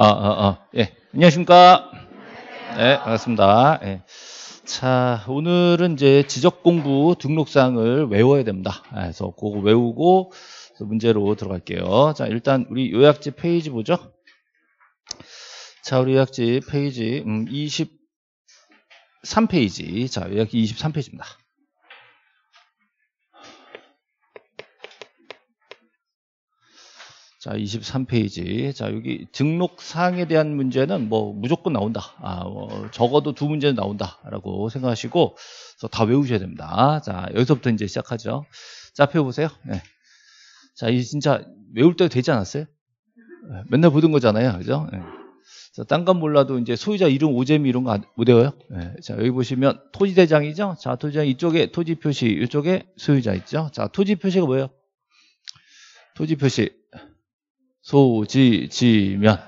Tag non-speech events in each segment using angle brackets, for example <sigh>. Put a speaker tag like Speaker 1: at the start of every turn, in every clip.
Speaker 1: 아, 아, 아. 예. 안녕하십니까? 네, 반갑습니다. 예. 자, 오늘은 이제 지적 공부 등록사항을 외워야 됩니다. 아, 그래서 그거 외우고 문제로 들어갈게요. 자, 일단 우리 요약지 페이지 보죠. 자, 우리 요약지 페이지 음, 23페이지. 자, 요약지 23페이지입니다. 자, 23페이지. 자, 여기 등록사항에 대한 문제는 뭐 무조건 나온다. 아, 뭐 적어도 두 문제는 나온다라고 생각하시고 다 외우셔야 됩니다. 자, 여기서부터 이제 시작하죠. 자, 펴 보세요. 네. 자, 이 진짜 외울 때 되지 않았어요? 네, 맨날 보던 거잖아요. 그죠? 네. 자, 딴건 몰라도 이제 소유자 이름 오재미 이런 거못 외워요? 네. 자, 여기 보시면 토지대장이죠? 자, 토지대장 이쪽에 토지 표시, 이쪽에 소유자 있죠? 자, 토지 표시가 뭐예요? 토지 표시. 소지지면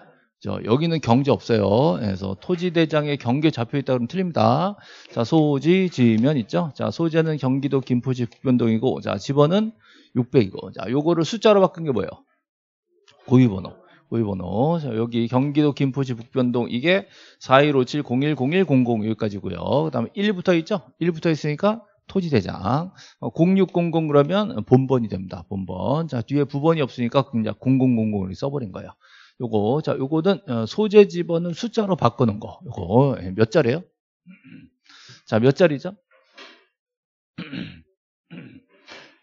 Speaker 1: 여기는 경제 없어요. 그래서 토지대장에 경계 잡혀있다 그러면 틀립니다. 자, 소지지면 있죠. 자, 소재는 경기도 김포시 북변동이고, 자, 집원은 600이고, 자, 요거를 숫자로 바꾼 게 뭐예요? 고유번호. 고유번호. 자, 여기 경기도 김포시 북변동 이게 4157010100 여기까지고요. 그 다음에 1부터 있죠? 1부터 있으니까 토지대장 0600 어, 그러면 본번이 됩니다. 본번 자 뒤에 부번이 없으니까 그냥 0 0 0 0으 써버린 거예요. 요거 자 요거는 어, 소재 지번는 숫자로 바꾸는 거 요거 예, 몇 자리예요? 자 몇 자리죠?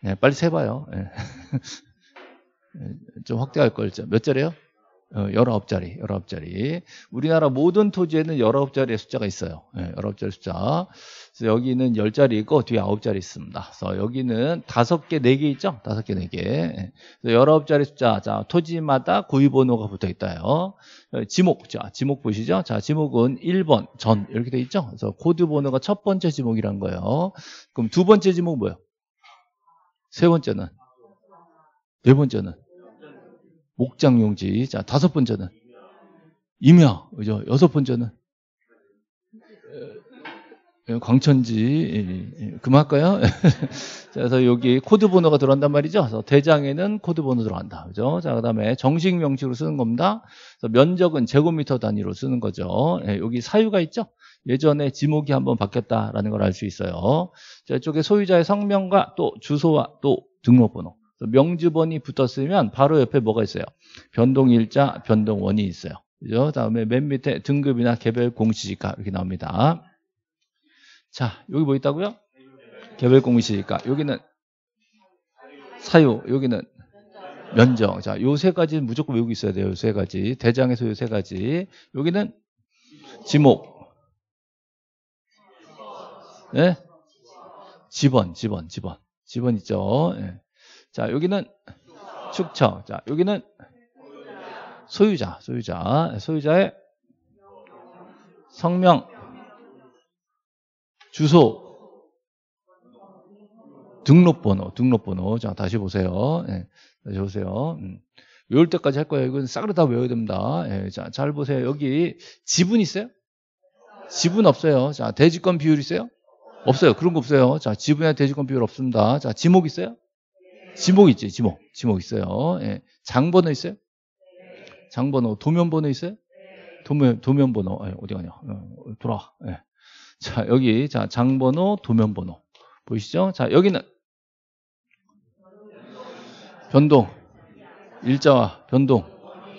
Speaker 1: 네, 빨리 세봐요. 예. <laughs> 좀 확대할 걸죠. 몇 자리예요? 1 어, 9 자리, 1 9 자리. 우리나라 모든 토지에는 1 9 자리의 숫자가 있어요. 1 예, 9 자리 숫자. 그래서 여기는 1 0 자리 있고 뒤에 9 자리 있습니다. 그래서 여기는 5 개, 4개 있죠? 다섯 개, 네 개. 예. 열아홉 자리 숫자. 자, 토지마다 구위번호가 붙어 있다요. 어, 지목, 자, 지목 보시죠? 자, 지목은 1번, 전. 이렇게 돼 있죠? 그래서 코드 번호가 첫 번째 지목이란 거예요. 그럼 두 번째 지목 은 뭐예요? 세 번째는? 네 번째는? 목장 용지. 자, 다섯 번째는 임야. 그죠? 여섯 번째는 어, 예, 광천지 예, 예, 그만할까요? <laughs> 그래서 여기 코드 번호가 들어간단 말이죠. 그래서 대장에는 코드 번호 들어간다. 그죠? 자, 그다음에 정식 명칭으로 쓰는 겁니다. 그래서 면적은 제곱미터 단위로 쓰는 거죠. 예, 여기 사유가 있죠. 예전에 지목이 한번 바뀌었다라는 걸 알 수 있어요. 자, 이쪽에 소유자의 성명과 또 주소와 또 등록번호. 명주번이 붙었으면 바로 옆에 뭐가 있어요? 변동일자, 변동원이 있어요. 그죠? 다음에 맨 밑에 등급이나 개별 공시지가 이렇게 나옵니다. 자, 여기 뭐 있다고요? 개별 공시지가. 여기는 사유, 여기는 면정. 자, 요 세 가지는 무조건 외우고 있어야 돼요. 요 세 가지. 대장에서 요 세 가지. 여기는 지목. 예? 네? 지번, 지번, 지번. 지번 있죠? 네. 자, 여기는 축처 자, 여기는 소유자, 소유자, 소유자의 성명, 주소, 등록번호, 등록번호. 자, 다시 보세요. 예, 다시 보세요. 음. 외울 때까지 할 거예요. 이건 싹을 다 외워야 됩니다. 예, 자, 잘 보세요. 여기 지분 있어요? 지분 없어요. 자, 대지권 비율 있어요? 없어요. 그런 거 없어요. 자, 지분이나 대지권 비율 없습니다. 자, 지목 있어요? 지목 있지, 지목. 지목 있어요. 예. 장번호 있어요? 장번호. 도면번호 있어요? 도면, 도면번호. 아 어디 가냐. 어, 돌아와. 예. 자, 여기. 자, 장번호, 도면번호. 보이시죠? 자, 여기는 변동. 일자와 변동.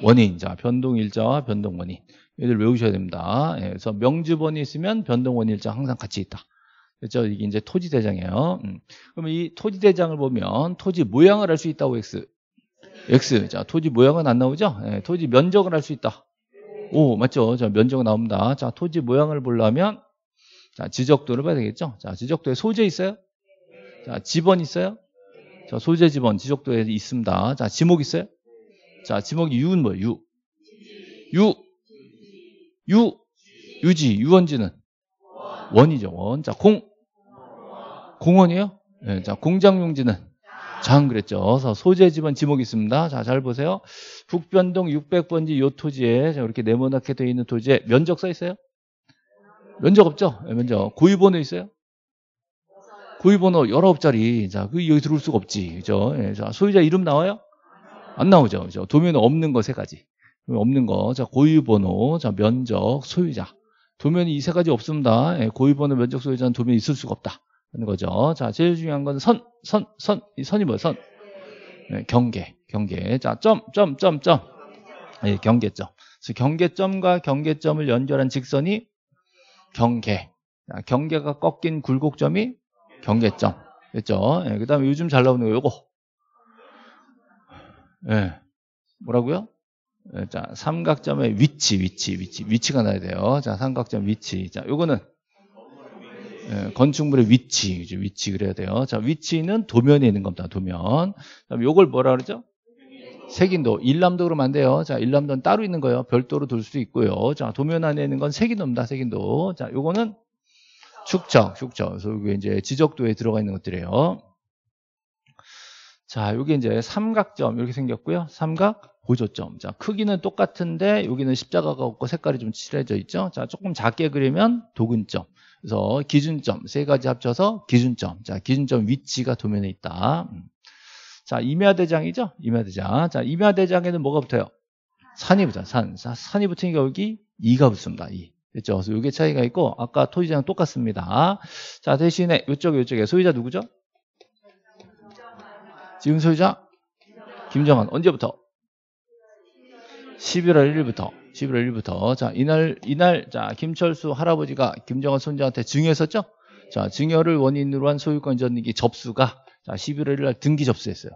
Speaker 1: 원인. 자, 변동 일자와 변동 원인. 얘들 외우셔야 됩니다. 예. 그래서 명주번이 있으면 변동 원인 일자 항상 같이 있다. 그죠 이게 이제 토지 대장이에요. 음. 그러면 이 토지 대장을 보면 토지 모양을 알 수 있다고 x. x. 자, 토지 모양은 안 나오죠? 네, 토지 면적을 알 수 있다. 오, 맞죠? 자, 면적 나옵니다. 자, 토지 모양을 보려면 자, 지적도를 봐야 되겠죠? 자, 지적도에 소재 있어요? 자, 지번 있어요? 자, 소재 지번 지적도에 있습니다. 자, 지목 있어요? 자, 지목이 유는 뭐예요? 유. 유. 유. 유지. 유원지는 원이죠. 원. 자, 공. 공원이요? 네, 네, 자, 공장 용지는 장 그랬죠. 그래서 소재 집안 지목이 있습니다. 자, 잘 보세요. 북변동 600번지 요 토지에 자, 이렇게 네모나게 되어 있는 토지에 면적 써 있어요? 면적 없죠? 네, 면적. 고유번호 있어요? 고유번호 19자리. 자, 그 여기 들어올 수가 없지. 그죠? 네, 자, 소유자 이름 나와요? 안 나오죠. 그죠? 도면에 없는 거 세 가지. 없는 거. 자, 고유번호, 자, 면적, 소유자. 도면이 이 세 가지 없습니다. 고유번호, 네, 면적, 소유자는 도면이 있을 수가 없다. 하는 거죠. 자, 제일 중요한 건 선, 선, 선. 이 선이 뭐예요? 선. 네, 경계, 경계. 자, 점, 점, 점, 점. 예, 네, 경계점. 그래서 경계점과 경계점을 연결한 직선이 경계. 자, 경계가 꺾인 굴곡점이 경계점. 됐죠? 네, 예, 그 다음에 요즘 잘 나오는 거 요거. 예. 뭐라고요? 예, 자, 삼각점의 위치, 위치, 위치. 위치가 나야 돼요. 자, 삼각점 위치. 자, 요거는 예, 건축물의 위치, 위치 그래야 돼요. 자, 위치는 도면에 있는 겁니다. 도면. 그다음 요걸 뭐라 그러죠? 색인도. 일람도 그러면 안 돼요. 자, 일람도는 따로 있는 거예요. 별도로 둘 수도 있고요. 자, 도면 안에 있는 건 색인도입니다. 색인도. 자, 요거는 축적, 축적. 그래서 이게 이제 지적도에 들어가 있는 것들이에요. 자, 여기 이제 삼각점 이렇게 생겼고요. 삼각 보조점. 자, 크기는 똑같은데 여기는 십자가가 없고 색깔이 좀 칠해져 있죠. 자, 조금 작게 그리면 도근점. 그래서 기준점 세 가지 합쳐서 기준점. 자, 기준점 위치가 도면에 있다. 음. 자, 임야대장이죠? 임야대장. 자, 임야대장에는 뭐가 붙어요? 산이 붙어. 산. 산이 붙으니까 여기 2가 붙습니다. 이. 그렇죠? 그래서 이게 차이가 있고 아까 토지장 똑같습니다. 자, 대신에 이쪽에 이쪽에 소유자 누구죠? 지금 소유자 김정환 언제부터? 11월 1일부터 11월 1일부터 자 이날 이날 자 김철수 할아버지가 김정은 손자한테 증여했었죠? 자 증여를 원인으로 한 소유권 전기 접수가 자 11월 1일 날 등기 접수했어요.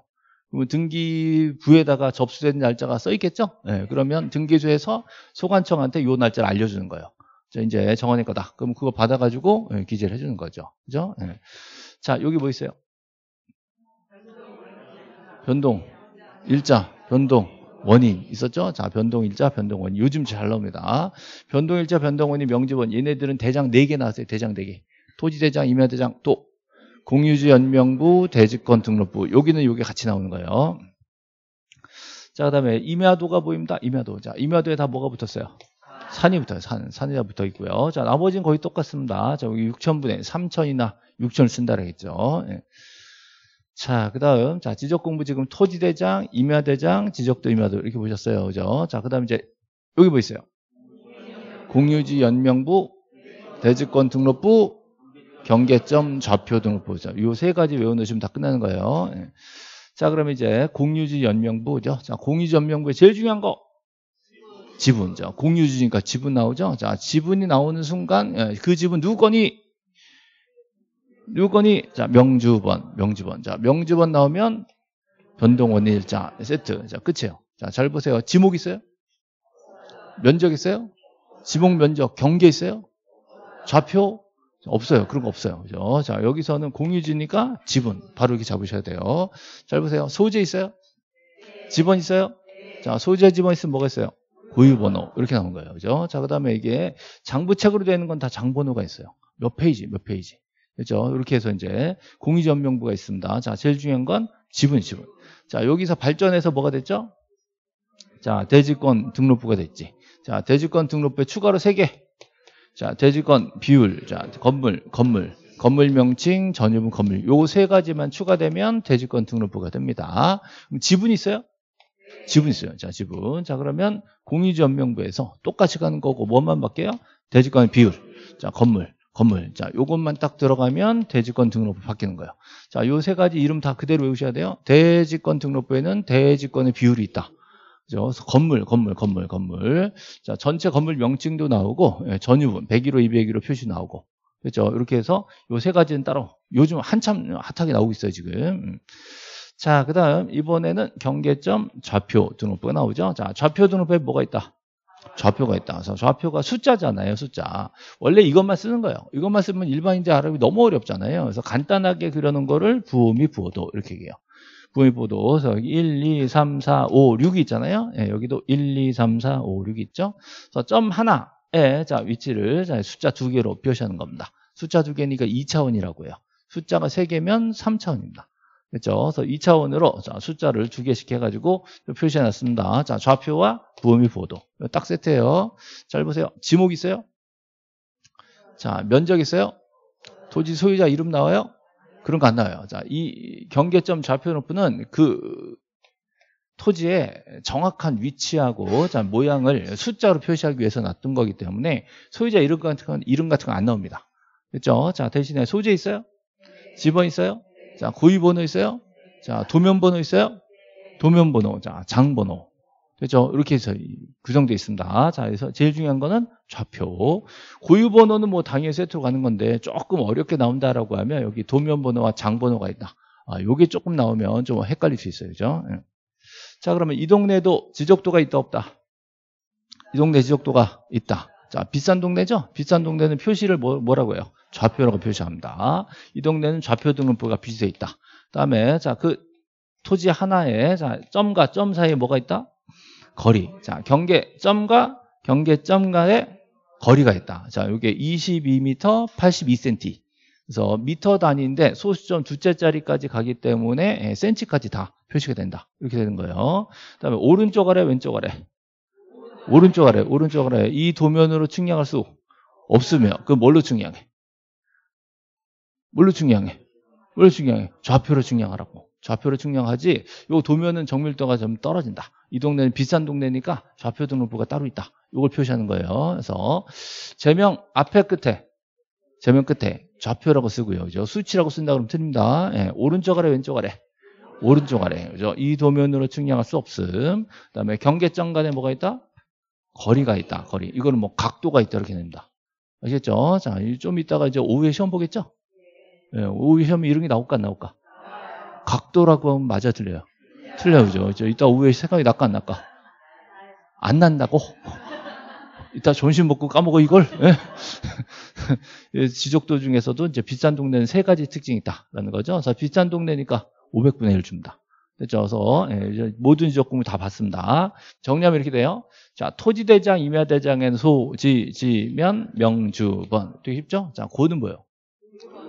Speaker 1: 그러면 등기부에다가 접수된 날짜가 써 있겠죠? 네, 예, 그러면 등기소에서 소관청한테 요 날짜를 알려주는 거예요. 자, 이제 정원의 거다. 그럼 그거 받아가지고 예, 기재를 해주는 거죠. 그죠? 네. 자, 여기 뭐 있어요? 변동, 일자, 변동, 원인 있었죠? 자, 변동일자, 변동원인. 요즘 잘 나옵니다. 변동일자, 변동원인, 명지원. 얘네들은 대장 4개 나왔어요. 대장 4개. 토지대장, 임야대장, 또 공유지 연명부, 대지권 등록부. 여기는 요게 같이 나오는 거예요. 자, 그다음에 임야도가 보입니다. 임야도. 자, 임야도에 다 뭐가 붙었어요? 산이 붙어요. 산. 산이 다 붙어 있고요. 자, 나머지는 거의 똑같습니다. 자, 여기 6천분의 3천이나 6천을 쓴다 그랬죠. 예. 자, 그 다음, 자, 지적 공부 지금 토지대장, 임야대장, 지적도 임야도 이렇게 보셨어요. 그죠? 자, 그 다음 이제 여기 보이세요. 뭐 공유지 연명부, 대지권 등록부, 경계점 좌표 등록부죠. 이세 가지 외워놓으시면 다 끝나는 거예요. 예. 자, 그럼 이제 공유지 연명부죠. 자, 공유지 연명부의 제일 중요한 거. 지분죠. 공유지니까 지분 나오죠. 자, 지분이 나오는 순간 예, 그 지분 누구 건이 요건이 자 명주번 명주번 자 명주번 나오면 변동 원인일자 세트 자 끝이에요 자잘 보세요 지목 있어요 면적 있어요 지목 면적 경계 있어요 좌표 없어요 그런 거 없어요 그죠 자 여기서는 공유지니까 지분 바로 이렇게 잡으셔야 돼요 잘 보세요 소재 있어요 지번 있어요 자 소재 지번 있으면 뭐가 있어요 고유번호 이렇게 나온 거예요 그죠 자그 다음에 이게 장부책으로 되는 건 다 장번호가 있어요 몇 페이지 몇 페이지 그죠 이렇게 해서 이제 공의전명부가 있습니다. 자, 제일 중요한 건 지분 지분. 자, 여기서 발전해서 뭐가 됐죠? 자, 대지권 등록부가 됐지. 자, 대지권 등록부에 추가로 3개. 자, 대지권 비율. 자, 건물, 건물. 건물 명칭, 전유분 건물. 요 세 가지만 추가되면 대지권 등록부가 됩니다. 지분 있어요? 지분 있어요. 자, 지분. 자, 그러면 공유지 연명부에서 똑같이 가는 거고 뭐만 바뀌어요? 대지권 비율. 자, 건물. 건물. 자, 요것만 딱 들어가면 대지권 등록부 바뀌는 거예요. 자, 요 세 가지 이름 다 그대로 외우셔야 돼요. 대지권 등록부에는 대지권의 비율이 있다. 그죠? 건물, 건물, 건물, 건물. 자, 전체 건물 명칭도 나오고 예, 전유분 101호, 201호 표시 나오고. 그렇죠? 이렇게 해서 요 세 가지는 따로 요즘 한참 핫하게 나오고 있어요, 지금. 음. 자, 그다음 이번에는 경계점 좌표 등록부가 나오죠. 자, 좌표 등록부에 뭐가 있다? 좌표가 있다. 그래서 좌표가 숫자잖아요, 숫자. 원래 이것만 쓰는 거예요. 이것만 쓰면 일반인자 아랍이 너무 어렵잖아요. 그래서 간단하게 그려놓은 거를 부음이 부호도 이렇게 얘기해요. 부음이 부호도. 그래서 1, 2, 3, 4, 5, 6이 있잖아요. 예, 여기도 1, 2, 3, 4, 5, 6 있죠. 그래서 점 하나에 자, 위치를 자, 숫자 두 개로 표시하는 겁니다. 숫자 두 개니까 2차원이라고요. 해 숫자가 세 개면 3차원입니다. 그렇죠? 그래서 2차원으로 자, 숫자를 두 개씩 해가지고 표시해놨습니다. 자, 좌표와 부음이 보도. 딱 세트예요. 잘 보세요. 지목 있어요? 자, 면적 있어요? 토지 소유자 이름 나와요? 그런 거 안 나와요. 자, 이 경계점 좌표 높이는 그 토지의 정확한 위치하고 자, 모양을 숫자로 표시하기 위해서 놨던 거기 때문에 소유자 이름 같은 건 이름 같은 거 안 나옵니다. 그렇죠? 자, 대신에 소재 있어요? 집원 있어요? 자, 고유번호 있어요? 자, 도면번호 있어요? 도면번호, 자, 장번호. 그죠 이렇게 해서 규정되어 있습니다. 자, 그래서 제일 중요한 거는 좌표. 고유번호는 뭐 당연히 세트로 가는 건데 조금 어렵게 나온다라고 하면 여기 도면번호와 장번호가 있다. 아, 요게 조금 나오면 좀 헷갈릴 수 있어요. 그죠? 예. 자, 그러면 이 동네도 지적도가 있다, 없다? 이 동네 지적도가 있다. 자, 비싼 동네죠? 비싼 동네는 표시를 뭐, 뭐라고 해요? 좌표라고 표시합니다. 이 동네는 좌표 등록부가 비슷해 있다. 그다음에 자그 토지 하나에 자 점과 점 사이에 뭐가 있다? 거리. 자 경계 점과 경계 점과의 거리가 있다. 자 이게 22m 82cm. 그래서 미터 단위인데 소수점 두째 자리까지 가기 때문에 예, 센치까지 다 표시가 된다. 이렇게 되는 거예요. 그다음에 오른쪽 아래 왼쪽 아래. 오른쪽 아래 오른쪽 아래 이 도면으로 측량할 수 없으며 그 뭘로 측량해? 뭘로 측량해? 뭘로 측량해? 좌표로 측량하라고. 좌표로 측량하지 요 도면은 정밀도가 좀 떨어진다. 이 동네는 비싼 동네니까 좌표 등록부가 따로 있다. 요걸 표시하는 거예요. 그래서 제명 앞에 끝에 제명 끝에 좌표라고 쓰고요. 그죠? 수치라고 쓴다 그러면 틀립니다. 예, 오른쪽 아래 왼쪽 아래 오른쪽 아래 그죠? 이 도면으로 측량할 수 없음. 그다음에 경계점 간에 뭐가 있다? 거리가 있다. 거리. 이거는 뭐 각도가 있다 이렇게 됩니다. 아시겠죠? 자, 좀 이따가 이제 오후에 시험 보겠죠? 예, 오해하면 이런 게 나올까 안 나올까? 각도라고 하면 맞아 들려요. 틀려요, 그죠? 저 이따 오후에 생각이 날까 안 날까? 안 난다고? 이따 점심 먹고 까먹어 이걸? 예? <laughs> 예 지적도 중에서도 이제 비싼 동네는 세 가지 특징이 있다라는 거죠. 그래서 비싼 동네니까 500분의 1 줍니다. 그렇죠? 그래서 예, 모든 지적구물다 받습니다. 정리하면 이렇게 돼요. 자, 토지대장, 임야대장엔 소지지면 명주번. 되게 쉽죠? 자, 고는 뭐예요?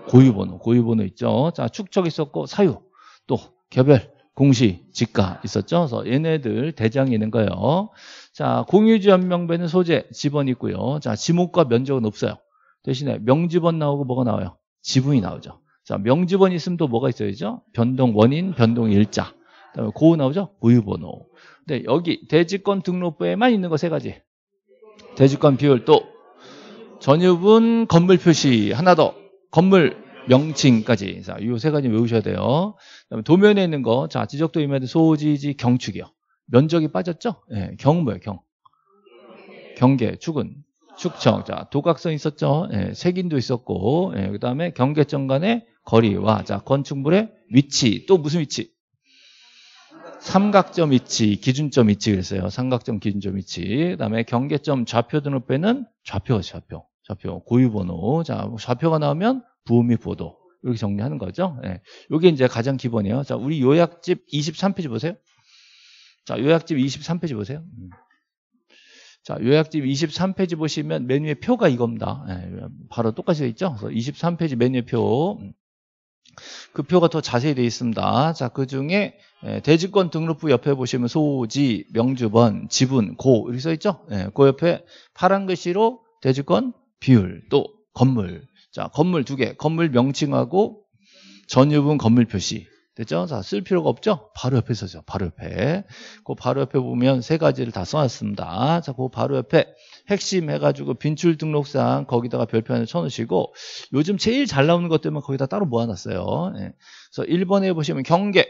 Speaker 1: 고유번호, 고유번호 있죠. 자, 축척 있었고 사유, 또 개별, 공시, 지가 있었죠. 그래서 얘네들 대장이 있는 거예요. 자, 공유지 연명배는 소재, 지번 있고요. 자, 지목과 면적은 없어요. 대신에 명지번 나오고 뭐가 나와요? 지분이 나오죠. 자, 명지번 있으면 또 뭐가 있어야죠? 변동 원인, 변동 일자. 그다음에 고우 나오죠? 고유번호. 근데 여기 대지권 등록부에만 있는 거 세 가지. 대지권 비율 또 전유분 건물 표시 하나 더 건물 명칭까지. 자, 이세 가지 외우셔야 돼요. 그다음에 도면에 있는 거. 자, 지적도 임해도 소지지 경축이요. 면적이 빠졌죠? 예, 네, 경 뭐예요? 경. 경계, 축은 축청. 자, 도각선 있었죠? 예, 색인도 있었고. 예, 그다음에 경계점 간의 거리와 자, 건축물의 위치. 또 무슨 위치? 삼각점 위치, 기준점 위치 그랬어요. 삼각점 기준점 위치. 그다음에 경계점 좌표 등을 빼는 좌표, 좌표. 좌표 고유번호 자 좌표가 나오면 부음이 보도 이렇게 정리하는 거죠. 예. 이게 이제 가장 기본이에요. 자 우리 요약집 23페이지 보세요. 자 요약집 23페이지 보세요. 음. 자 요약집 23페이지 보시면 메뉴의 표가 이겁니다. 예, 바로 똑같이 되어 있죠. 그래서 23페이지 메뉴의 표. 음. 그 표가 더 자세히 되어 있습니다. 자, 그 중에 예, 대지권 등록부 옆에 보시면 소지, 명주번, 지분, 고 이렇게 써 있죠? 예, 그 옆에 파란 글씨로 대지권 비율, 또 건물. 자, 건물 두 개. 건물 명칭하고 전유분 건물 표시. 됐죠? 자, 쓸 필요가 없죠? 바로 옆에 서죠. 바로 옆에. 그 바로 옆에 보면 세 가지를 다 써놨습니다. 자, 그 바로 옆에 핵심 해가지고 빈출 등록상 거기다가 별표 하나 쳐놓으시고 요즘 제일 잘 나오는 것 때문에 거기다 따로 모아놨어요. 예. 그래서 1번에 보시면 경계.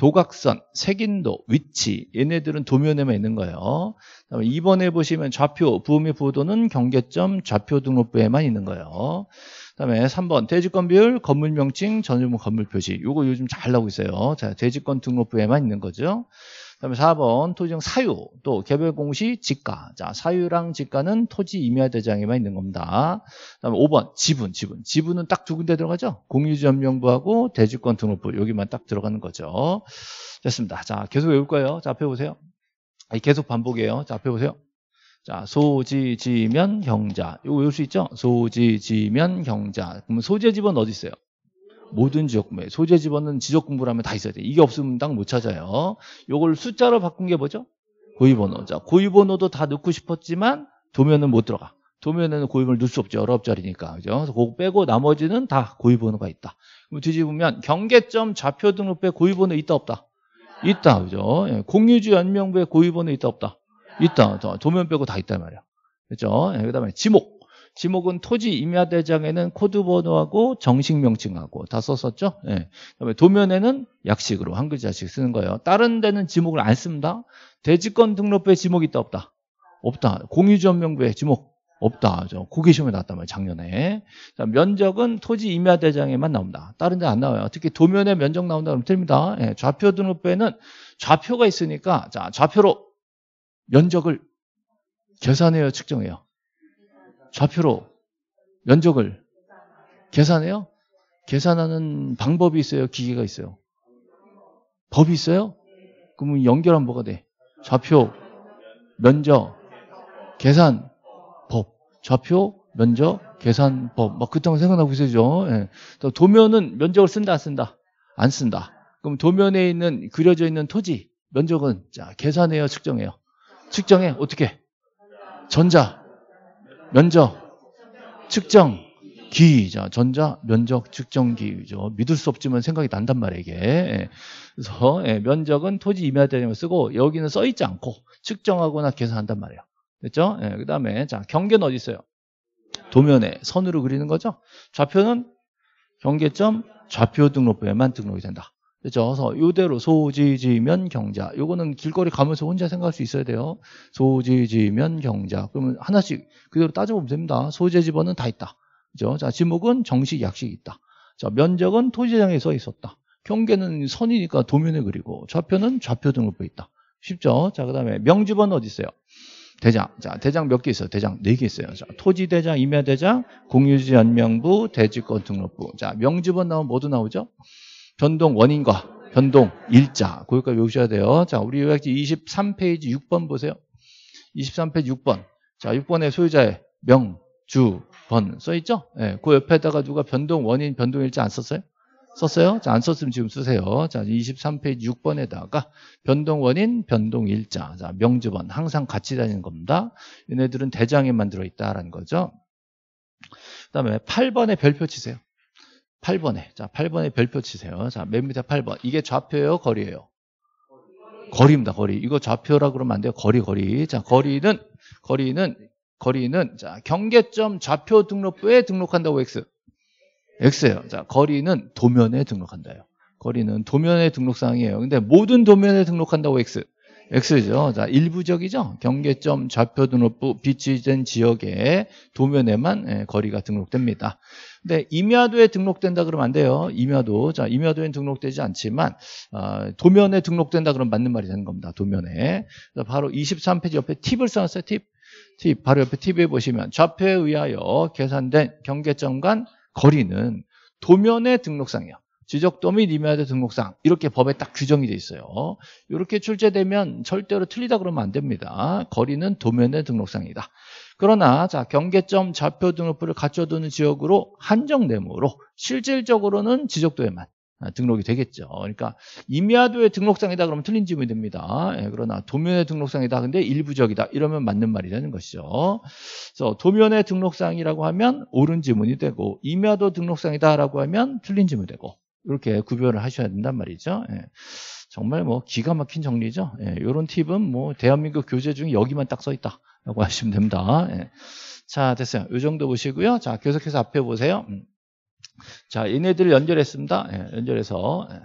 Speaker 1: 도각선, 색인도, 위치 얘네들은 도면에만 있는 거예요. 그다음 2번에 보시면 좌표, 부음의 부도는 경계점, 좌표 등록부에만 있는 거예요. 그다음에 3번 대지권 비율, 건물 명칭, 전유물 건물 표시. 이거 요즘 잘 나오고 있어요. 자, 대지권 등록부에만 있는 거죠. 다음에 4번 토지정 사유 또 개별 공시 지가 자 사유랑 지가는 토지 임야 대장에만 있는 겁니다 다음에 5번 지분 지분 지분은 딱 두 군데 들어가죠 공유지점령부하고 대주권 등록부 여기만 딱 들어가는 거죠 됐습니다 자 계속 외울 거예요 자 앞에 보세요 아, 계속 반복이에요 자 앞에 보세요 자, 소지지면 경자. 이거 외울 수 있죠? 소지지면 경자. 그럼 소재집은 어디 있어요? 모든 지역 구매 소재 집어넣는 지적 공부를하면다 있어야 돼. 이게 없으면 딱 못 찾아요. 이걸 숫자로 바꾼 게 뭐죠? 고위번호 자, 고위번호도다 넣고 싶었지만 도면은 못 들어가. 도면에는 고위번호를 넣을 수 없죠. 여러 업자리니까. 그죠? 그래서 그거 빼고 나머지는 다고위번호가 있다. 그럼 뒤집으면 경계점 좌표 등록부고위번호 있다 없다? 있다. 그죠? 예, 공유주 연명부에 고위번호 있다 없다? 있다. 도면 빼고 다 있단 말이야. 그죠? 예, 그 다음에 지목. 지목은 토지 임야대장에는 코드번호하고 정식 명칭하고 다 썼었죠. 예. 그다음에 도면에는 약식으로 한 글자씩 쓰는 거예요. 다른 데는 지목을 안 씁니다. 대지권 등록부에 지목이 있다 없다? 없다. 공유전명부에 지목 없다. 저 고기시험에 나왔단 말이에요. 작년에. 자, 면적은 토지 임야대장에만 나옵니다 다른 데 안 나와요. 특히 도면에 면적 나온다 그러면 틀립니다. 예, 좌표 등록부에는 좌표가 있으니까 자 좌표로 면적을 계산해요. 측정해요. 좌표로 면적을 계산해요? 계산하는 방법이 있어요? 기계가 있어요? 법이 있어요? 그러면 연결한 뭐가 돼? 좌표, 면적, 계산, 법. 좌표, 면적, 계산, 법. 막 그딴 거 생각나고 있으죠? 예. 도면은 면적을 쓴다, 안 쓴다? 안 쓴다. 그럼 도면에 있는, 그려져 있는 토지, 면적은, 자, 계산해요, 측정해요? 측정해. 어떻게? 전자. 면적, 측정, 기자, 이 전자, 면적, 측정 기죠. 이 믿을 수 없지만 생각이 난단 말이에요, 이게. 예. 그래서 예, 면적은 토지 임야 대장을 쓰고 여기는 써 있지 않고 측정하거나 계산한단 말이에요. 됐죠? 예, 그 다음에 자 경계는 어디 있어요? 도면에 선으로 그리는 거죠. 좌표는 경계점 좌표 등록부에만 등록이 된다. 그죠? 래서 이대로 소지지면 경자. 요거는 길거리 가면서 혼자 생각할 수 있어야 돼요. 소지지면 경자. 그러면 하나씩 그대로 따져보면 됩니다. 소재 지번은 다 있다. 그죠? 자, 지목은 정식, 약식 이 있다. 자, 면적은 토지장에 서 있었다. 경계는 선이니까 도면을 그리고 좌표는 좌표 등급에 있다. 쉽죠? 자, 그다음에 명지번 어디 있어요? 대장. 자, 대장 몇 개 있어요? 대장 4개 있어요. 자, 토지 대장, 임야 대장, 공유지 연명부, 대지권 등록부. 자, 명지번 나오면 뭐도 나오죠? 변동 원인과 변동 일자. 거기까지 외우셔야 돼요. 자, 우리 요약지 23페이지 6번 보세요. 23페이지 6번. 자, 6번에 소유자의 명, 주, 번 써있죠? 예, 네, 그 옆에다가 누가 변동 원인, 변동 일자 안 썼어요? 썼어요? 자, 안 썼으면 지금 쓰세요. 자, 23페이지 6번에다가 변동 원인, 변동 일자. 자, 명주번. 항상 같이 다니는 겁니다. 얘네들은 대장에만 들어있다라는 거죠. 그 다음에 8번에 별표 치세요. 8번에. 자, 8번에 별표 치세요. 자, 맨 밑에 8번. 이게 좌표예요, 거리예요? 거리. 입니다 거리. 이거 좌표라 그러면 안 돼요. 거리, 거리. 자, 거리는, 거리는, 거리는, 자, 경계점 좌표 등록부에 등록한다고 X. X예요. 자, 거리는 도면에 등록한다요. 거리는 도면에 등록사항이에요. 근데 모든 도면에 등록한다고 X. X죠. 자, 일부적이죠. 경계점 좌표 등록부 비치된 지역의 도면에만 예, 거리가 등록됩니다. 근데 네, 임야도에 등록된다 그러면 안 돼요. 임야도. 자, 임야도엔 등록되지 않지만 어, 도면에 등록된다 그러면 맞는 말이 되는 겁니다. 도면에. 바로 23페이지 옆에 팁을 써놨어요. 팁. 팁. 바로 옆에 팁에 보시면 좌표에 의하여 계산된 경계점 간 거리는 도면의 등록상이요 지적도 및임야도 등록상 이렇게 법에 딱 규정이 돼 있어요. 이렇게 출제되면 절대로 틀리다 그러면 안 됩니다. 거리는 도면의 등록상이다. 그러나 자 경계점 좌표 등록부를 갖춰두는 지역으로 한정되므로 실질적으로는 지적도에만 아, 등록이 되겠죠. 그러니까 임야도의 등록상이다 그러면 틀린 지문이 됩니다. 예, 그러나 도면의 등록상이다 근데 일부 지역이다 이러면 맞는 말이 라는 것이죠. 그래서 도면의 등록상이라고 하면 옳은 지문이 되고 임야도 등록상이다라고 하면 틀린 지문이 되고 이렇게 구별을 하셔야 된단 말이죠. 예. 정말 뭐 기가 막힌 정리죠. 예, 이런 팁은 뭐 대한민국 교재 중에 여기만 딱 써 있다라고 <laughs> 하시면 됩니다. 예. 자 됐어요. 이 정도 보시고요. 자 계속해서 앞에 보세요. 음. 자 얘네들을 연결했습니다. 예, 연결해서 예.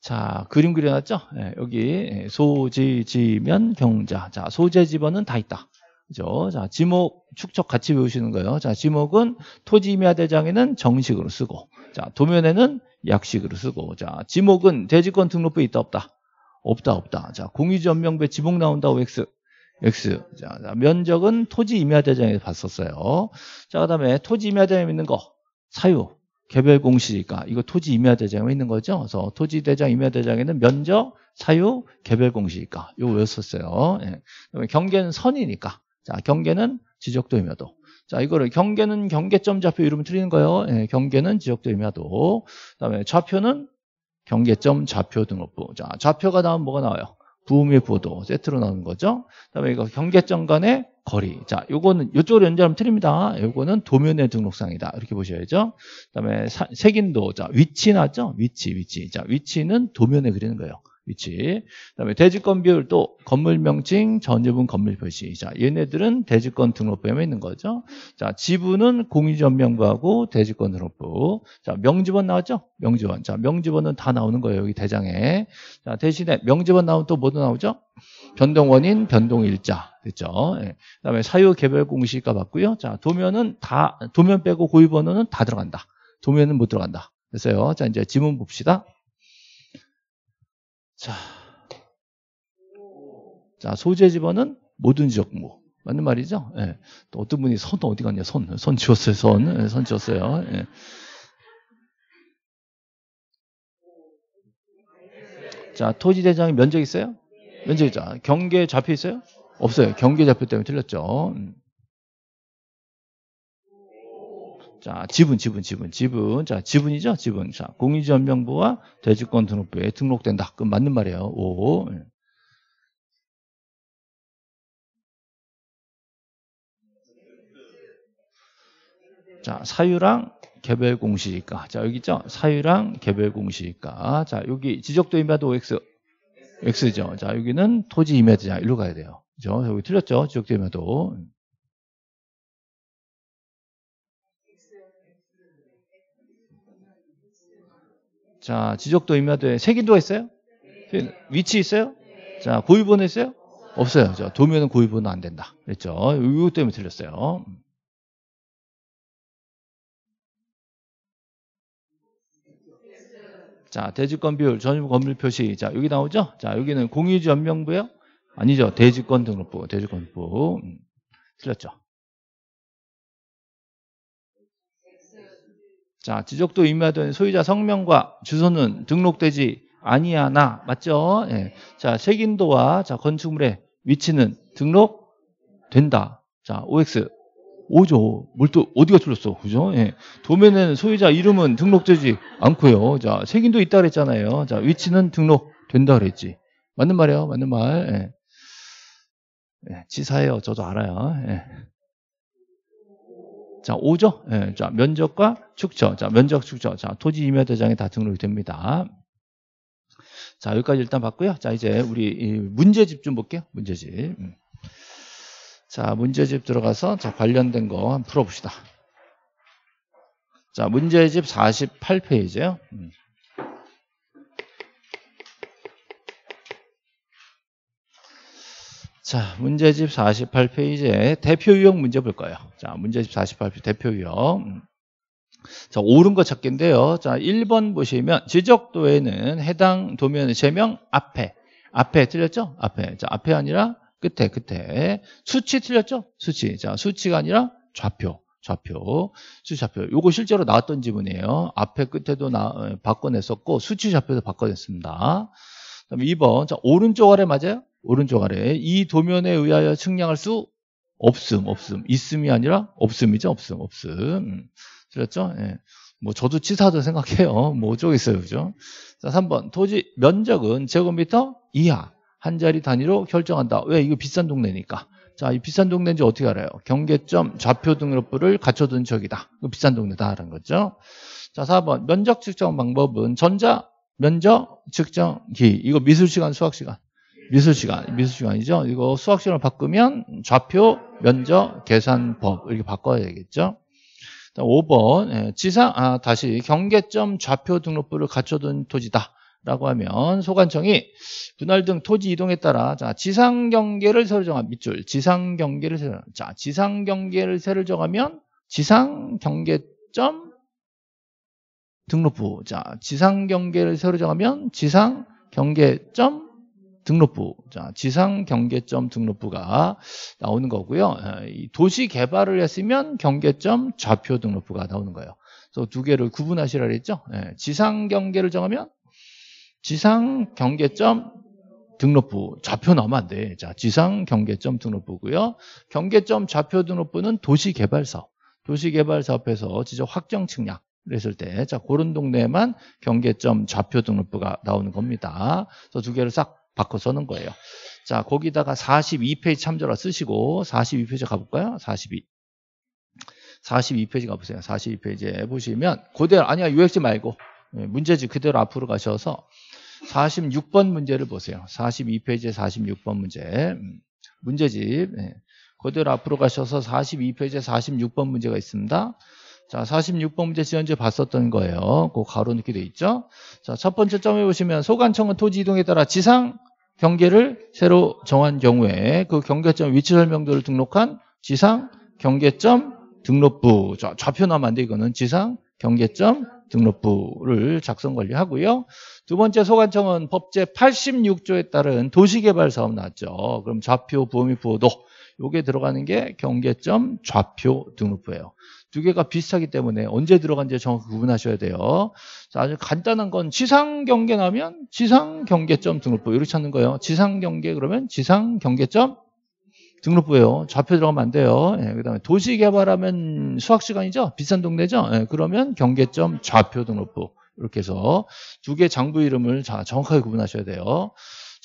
Speaker 1: 자 그림 그려놨죠. 예, 여기 예, 소지지면 경자. 자 소재 지번은다 있다. 그죠? 자, 지목 축적 같이 배우시는 거예요. 자, 지목은 토지임야 대장에는 정식으로 쓰고, 자, 도면에는 약식으로 쓰고 자 지목은 대지권 등록부에 있다 없다 없다 없다 자 공유지 연명배 지목 나온다고 X X 자, 자 면적은 토지 임야대장에서 봤었어요 자그 다음에 토지 임야대장에 있는 거 사유 개별 공시지가 이거 토지 임야대장에 있는 거죠 그래서 토지 대장 임야대장에는 면적 사유 개별 공시지가 요거 외웠었어요 예. 경계는 선이니까 자 경계는 지적도 임야도 자, 이거를 경계는 경계점 좌표 이름을 틀리는 거예요. 예, 경계는 지역도 의미하도. 그다음에 좌표는 경계점 좌표 등록부. 자, 좌표가 나면 오 뭐가 나와요? 부음의 보도 세트로 나오는 거죠. 그다음에 이거 경계점 간의 거리. 자, 요거는 요쪽으로 연결하면 틀립니다. 요거는 도면의 등록상이다. 이렇게 보셔야죠. 그다음에 색인도. 자, 위치 나죠? 위치, 위치. 자, 위치는 도면에 그리는 거예요. 위치. 그다음에 대지권 비율또 건물 명칭, 전지분 건물 표시. 자, 얘네들은 대지권 등록부에만 있는 거죠. 자, 지분은 공유 전명부하고 대지권 등록부. 자, 명지원 나왔죠? 명지번 자, 명지원은 다 나오는 거예요. 여기 대장에. 자, 대신에 명지원 나오면 또 뭐도 나오죠? 변동 원인, 변동 일자. 됐죠? 예. 그다음에 사유 개별 공시가 봤고요 자, 도면은 다 도면 빼고 고유 번호는 다 들어간다. 도면은 못 들어간다. 됐어요. 자, 이제 지문 봅시다. 자, 자 소재 집어는 모든 지역구 맞는 말이죠? 예. 또 어떤 분이 선 어디 갔냐? 선, 선 지웠어요. 선, 예, 선 지웠어요. 예. 자, 토지대장이 면적 있어요? 면적 있죠. 경계 잡혀 있어요? 없어요. 경계 잡혀 때문에 틀렸죠. 음. 자, 지분, 지분, 지분, 지분. 자, 지분이죠? 지분. 자, 공유지연명부와 대지권 등록부에 등록된다. 그 맞는 말이에요. 오. 예. 자, 사유랑 개별 공시지가. 자, 여기 있죠? 사유랑 개별 공시지가. 자, 여기 지적도 임야도 OX. X죠. 자, 여기는 토지 임야지자. 일로 가야 돼요. 그죠? 여기 틀렸죠? 지적도 임야도. 자, 지적도 임야도에 세기도 가있어요 위치 있어요? 자, 고위본 했어요? 없어요. 자, 도면은 고위본은 안 된다. 그랬죠. 이것 때문에 틀렸어요. 자, 대지권 비율, 전입 건물 표시. 자, 여기 나오죠? 자, 여기는 공유지 연명부예요? 아니죠. 대지권 등록부, 대지권 등록부. 음, 틀렸죠. 자, 지적도 의미하던 소유자 성명과 주소는 등록되지 아니하나 맞죠? 예. 자, 색인도와 자, 건축물의 위치는 등록된다. 자, OX 오죠. 뭘또 어디가 틀렸어. 그죠? 예. 도면에는 소유자 이름은 등록되지 않고요. 자, 색인도 있다 그랬잖아요. 자, 위치는 등록된다 그랬지. 맞는 말이에요. 맞는 말. 예. 예, 지사예요. 저도 알아요. 예. 자, 5죠? 예, 자, 면적과 축처. 자, 면적, 축처. 자, 토지 임야 대장에 다 등록이 됩니다. 자, 여기까지 일단 봤고요. 자, 이제 우리 문제집 좀 볼게요. 문제집. 음. 자, 문제집 들어가서 자, 관련된 거 한번 풀어봅시다. 자, 문제집 48페이지예요. 자, 문제집 48페이지에 대표 유형 문제 볼까요? 자, 문제집 48페이지 대표 유형. 음. 자, 옳은 거 찾기인데요. 자, 1번 보시면 지적도에는 해당 도면의 제명 앞에. 앞에 틀렸죠? 앞에. 자, 앞에 아니라 끝에, 끝에. 수치 틀렸죠? 수치. 자, 수치가 아니라 좌표. 좌표, 수치 좌표. 요거 실제로 나왔던 지문이에요. 앞에 끝에도 나, 어, 바꿔냈었고 수치 좌표도 바꿔냈습니다. 그다 2번. 자, 오른쪽 아래 맞아요? 오른쪽 아래 이 도면에 의하여 측량할 수 없음 없음 있음이 아니라 없음이죠 없음 없음 음, 들렸죠? 예. 뭐 저도 치사도 생각해요 <laughs> 뭐 어쩌고 있어요 그죠? 자 3번 토지 면적은 제곱미터 이하 한 자리 단위로 결정한다 왜 이거 비싼 동네니까 자, 이 비싼 동네인지 어떻게 알아요? 경계점, 좌표 등록부를 갖춰둔 지역이다. 비싼 동네다라는 거죠. 자, 4번. 면적 측정 방법은 전자, 면적, 측정기. 이거 미술 시간, 수학 시간. 미술 시간, 미술 시간이죠. 이거 수학 시간을 바꾸면 좌표, 면적, 계산법 이렇게 바꿔야 되겠죠. 5번 예, 지사 아, 다시 경계점 좌표 등록부를 갖춰둔 토지다. 라고 하면 소관청이 분할 등 토지 이동에 따라 자 지상 경계를 새로 정한 밑줄 지상 경계를 새로 자 지상 경계를 새로 정하면 지상 경계점 등록부 자 지상 경계를 새로 정하면 지상 경계점 등록부, 자, 지상 경계점 등록부가 나오는 거고요. 예, 도시 개발을 했으면 경계점 좌표 등록부가 나오는 거예요. 그래서 두 개를 구분하시라 그랬죠. 예, 지상 경계를 정하면 지상 경계점 등록부 좌표 나오면 안 돼. 자, 지상 경계점 등록부고요. 경계점 좌표 등록부는 도시 개발 사업, 도시 개발 사업에서 지적 확정 측량 그랬을 때, 자, 그런 동네에만 경계점 좌표 등록부가 나오는 겁니다. 그래서 두 개를 싹 바꿔 서는 거예요. 자, 거기다가 42페이지 참조라 쓰시고 42페이지 가볼까요? 42. 42페이지 가보세요. 42페이지에 보시면 그대로 아니야 UX 말고 예, 문제집 그대로 앞으로 가셔서 46번 문제를 보세요. 42페이지에 46번 문제. 음, 문제집. 예, 그대로 앞으로 가셔서 42페이지에 46번 문제가 있습니다. 자, 46번 문제 지연제 봤었던 거예요. 그 가로 이렇게 돼 있죠. 자, 첫 번째 점에 보시면 소관청은 토지 이동에 따라 지상 경계를 새로 정한 경우에 그 경계점 위치 설명도를 등록한 지상 경계점 등록부. 자, 좌표 나면 안 돼. 이거는 지상 경계점 등록부를 작성 관리하고요. 두 번째 소관청은 법제 86조에 따른 도시개발 사업 나왔죠. 그럼 좌표 부호및 부호도 요게 들어가는 게 경계점 좌표 등록부예요. 두 개가 비슷하기 때문에 언제 들어간지 정확히 구분하셔야 돼요. 자, 아주 간단한 건 지상 경계 나면 지상 경계점 등록부 이렇게 찾는 거예요. 지상 경계 그러면 지상 경계점 등록부예요. 좌표 들어가면 안 돼요. 예, 그다음에 도시 개발하면 수학 시간이죠. 비싼 동네죠. 예, 그러면 경계점 좌표 등록부 이렇게 해서 두 개 장부 이름을 자, 정확하게 구분하셔야 돼요.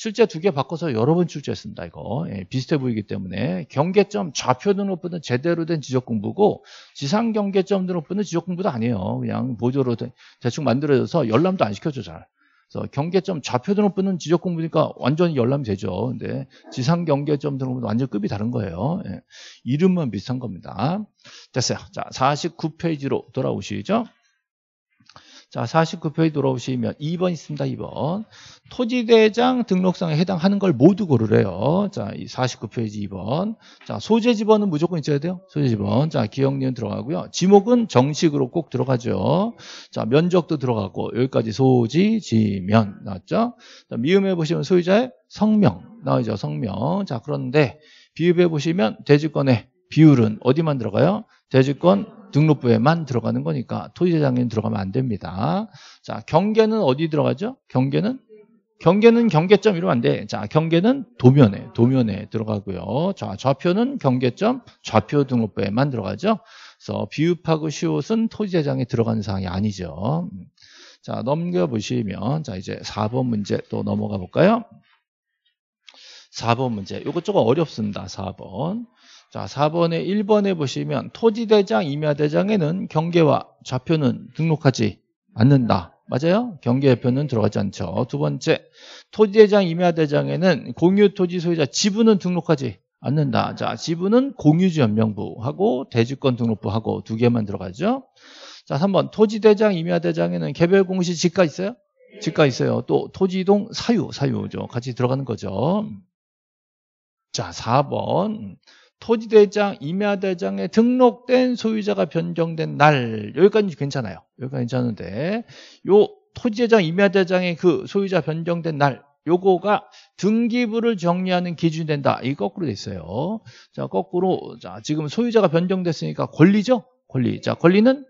Speaker 1: 실제 두 개 바꿔서 여러 번 출제했습니다. 이거 예, 비슷해 보이기 때문에 경계점 좌표 등록부는 제대로 된 지적 공부고 지상 경계점 등록부는 지적 공부도 아니에요. 그냥 보조로 대충 만들어져서 열람도 안 시켜줘 잘. 그래서 경계점 좌표 등록부는 지적 공부니까 완전히 열람이 되죠. 근데 지상 경계점 등록부는 완전 급이 다른 거예요. 예, 이름만 비슷한 겁니다. 됐어요. 자, 49페이지로 돌아오시죠. 자, 4 9페이지 돌아오시면 2번 있습니다. 2번. 토지대장 등록상에 해당하는 걸 모두 고르래요. 자, 이 49페이지 2번. 자, 소재 지번은 무조건 있어야 돼요. 소재 지번. 자, 기억년 들어가고요. 지목은 정식으로 꼭 들어가죠. 자, 면적도 들어가고 여기까지 소지, 지면 나왔죠? 자, 미음해 보시면 소유자의 성명 나오죠. 성명. 자, 그런데 비읍해 보시면 대지권의 비율은 어디만 들어가요? 대지권 등록부에만 들어가는 거니까 토지재장에는 들어가면 안 됩니다. 자, 경계는 어디 들어가죠? 경계는 경계는 경계점 이러면 안 돼. 자, 경계는 도면에, 도면에 들어가고요. 자, 좌표는 경계점, 좌표 등록부에만 들어가죠. 그래서 비읍하고 시옷은 토지재장에 들어가는 사항이 아니죠. 자, 넘겨보시면, 자, 이제 4번 문제 또 넘어가 볼까요? 4번 문제. 이것저것 어렵습니다. 4번. 자, 4번에 1번에 보시면 토지대장, 임야대장에는 경계와 좌표는 등록하지 않는다. 맞아요? 경계표는 들어가지 않죠. 두 번째, 토지대장, 임야대장에는 공유토지 소유자 지분은 등록하지 않는다. 자, 지분은 공유지 연명부하고 대주권 등록부하고 두 개만 들어가죠. 자, 3번 토지대장, 임야대장에는 개별 공시 지가 있어요? 지가 있어요. 또 토지이동 사유, 사유죠. 같이 들어가는 거죠. 자, 4번 토지대장, 임야대장에 등록된 소유자가 변경된 날 여기까지 괜찮아요. 여기까지 괜찮은데 요 토지대장, 임야대장의 그 소유자 변경된 날 요거가 등기부를 정리하는 기준이 된다. 이 거꾸로 돼 있어요. 자, 거꾸로 자, 지금 소유자가 변경됐으니까 권리죠? 권리. 자, 권리는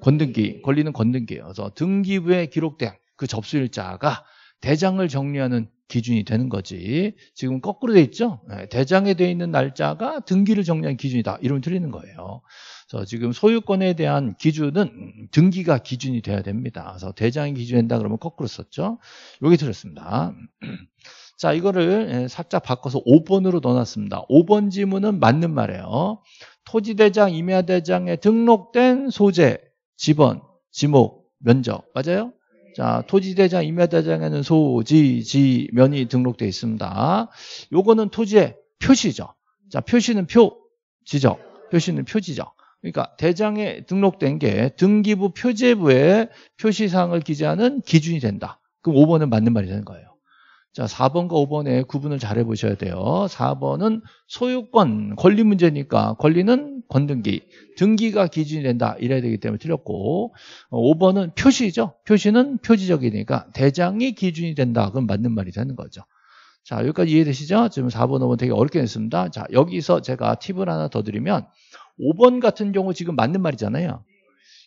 Speaker 1: 권등기. 권리는 권등기예요. 그래서 등기부에 기록된 그 접수일자가 대장을 정리하는 기준이 되는 거지. 지금 거꾸로 돼 있죠? 예, 대장에 돼 있는 날짜가 등기를 정리한 기준이다. 이러면 틀리는 거예요. 그래서 지금 소유권에 대한 기준은 등기가 기준이 돼야 됩니다. 그래서 대장이 기준된다 그러면 거꾸로 썼죠. 여기 틀렸습니다. <clears throat> 자, 이거를 예, 살짝 바꿔서 5번으로 넣어놨습니다. 5번 지문은 맞는 말이에요. 토지대장, 임야대장에 등록된 소재, 지번, 지목, 면적. 맞아요? 자, 토지대장, 임야대장에는 소지, 지, 면이 등록되어 있습니다. 요거는 토지의 표시죠. 자, 표시는 표, 지죠 표시는 표지죠 그러니까 대장에 등록된 게 등기부 표제부에 표시사항을 기재하는 기준이 된다. 그럼 5번은 맞는 말이 되는 거예요. 자, 4번과 5번의 구분을 잘 해보셔야 돼요. 4번은 소유권, 권리 문제니까 권리는 권등기, 등기가 기준이 된다 이래야 되기 때문에 틀렸고 5번은 표시죠. 표시는 표지적이니까 대장이 기준이 된다. 그건 맞는 말이 되는 거죠. 자, 여기까지 이해되시죠? 지금 4번, 5번 되게 어렵게 냈습니다. 자, 여기서 제가 팁을 하나 더 드리면 5번 같은 경우 지금 맞는 말이잖아요.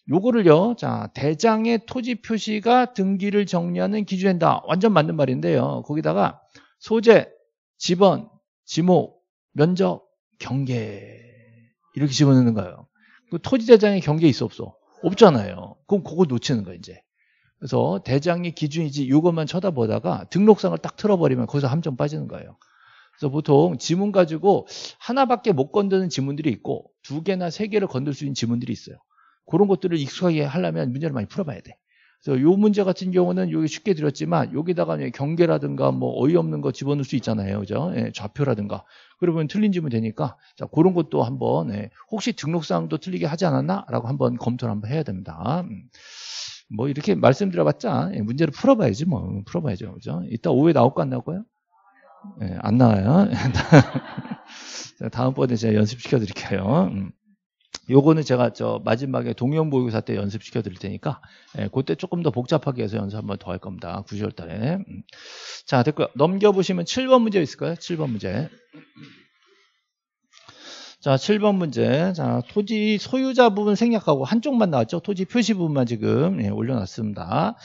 Speaker 1: 요거를요, 자, 대장의 토지 표시가 등기를 정리하는 기준이다. 완전 맞는 말인데요. 거기다가 소재, 지번, 지목, 면적, 경계. 이렇게 집어넣는 거예요. 토지 대장의 경계 있어 없어? 없잖아요. 그럼 그거 놓치는 거예요, 이제. 그래서 대장의 기준이지 요것만 쳐다보다가 등록상을 딱 틀어버리면 거기서 함정 빠지는 거예요. 그래서 보통 지문 가지고 하나밖에 못 건드는 지문들이 있고 두 개나 세 개를 건들 수 있는 지문들이 있어요. 그런 것들을 익숙하게 하려면 문제를 많이 풀어봐야 돼. 그래서 요 문제 같은 경우는 여기 쉽게 드렸지만 여기다가 경계라든가 뭐 어이없는 거 집어넣을 수 있잖아요. 그죠? 예, 좌표라든가. 그러면 틀린 질문 되니까 자, 그런 것도 한번 예, 혹시 등록사항도 틀리게 하지 않았나라고 한번 검토를 한번 해야 됩니다. 음. 뭐 이렇게 말씀드려봤자 예, 문제를 풀어봐야지 뭐 음, 풀어봐야죠. 그죠? 이따 오후에 나올 거안 나올까요? 예, 안 나와요. <laughs> 다음번에 제가 연습시켜 드릴게요. 음. 요거는 제가 저 마지막에 동영 보의사때 연습시켜 드릴 테니까 예, 그때 조금 더 복잡하게 해서 연습 한번 더 할 겁니다. 9월 달에. 음. 자, 됐고요. 넘겨보시면 7번 문제 있을까요? 7번 문제. 자, 7번 문제. 자, 토지 소유자 부분 생략하고 한쪽만 나왔죠? 토지 표시 부분만 지금 예, 올려놨습니다.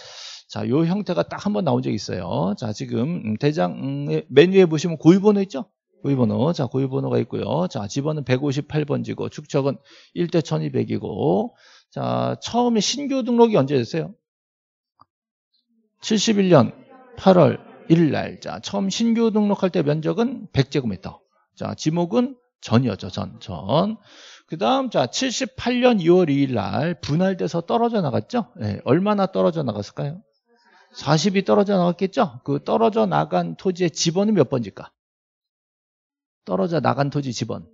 Speaker 1: 자, 요 형태가 딱 한 번 나온 적이 있어요. 자, 지금 음, 대장 맨 위에 보시면 고유번호 있죠? 구입번호자 고유번호가 있고요 자집어은 158번지고 축적은 1대 1200이고 자 처음에 신규 등록이 언제 됐어요? 71년 8월 1일 날자 처음 신규 등록할 때 면적은 100제곱미터 자 지목은 전이었죠 전 전. 그 다음 자 78년 2월 2일 날 분할돼서 떨어져 나갔죠 네, 얼마나 떨어져 나갔을까요? 40이 떨어져 나갔겠죠 그 떨어져 나간 토지의 집어은몇 번지일까? 떨어져 나간 토지 집원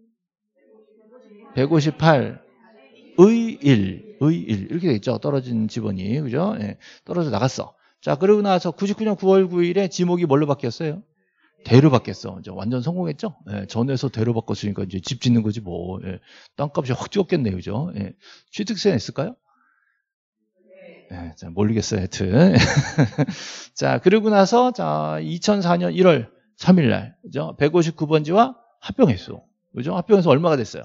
Speaker 1: 158의 1, 의 1. 이렇게 되겠죠. 떨어진 집원이. 그죠? 예, 떨어져 나갔어. 자, 그러고 나서 99년 9월 9일에 지목이 뭘로 바뀌었어요? 대로 바뀌었어. 이제 완전 성공했죠? 예, 전에서 대로 바꿨으니까 이제 집 짓는 거지 뭐. 예, 땅값이 확 뛰었겠네요. 그죠? 예, 취득세 냈을까요? 예, 자, 모르겠어요. 하여튼. <laughs> 자, 그러고 나서 자, 2004년 1월 3일 날. 그죠? 159번지와 합병했어. 그죠? 합병해서 얼마가 됐어요?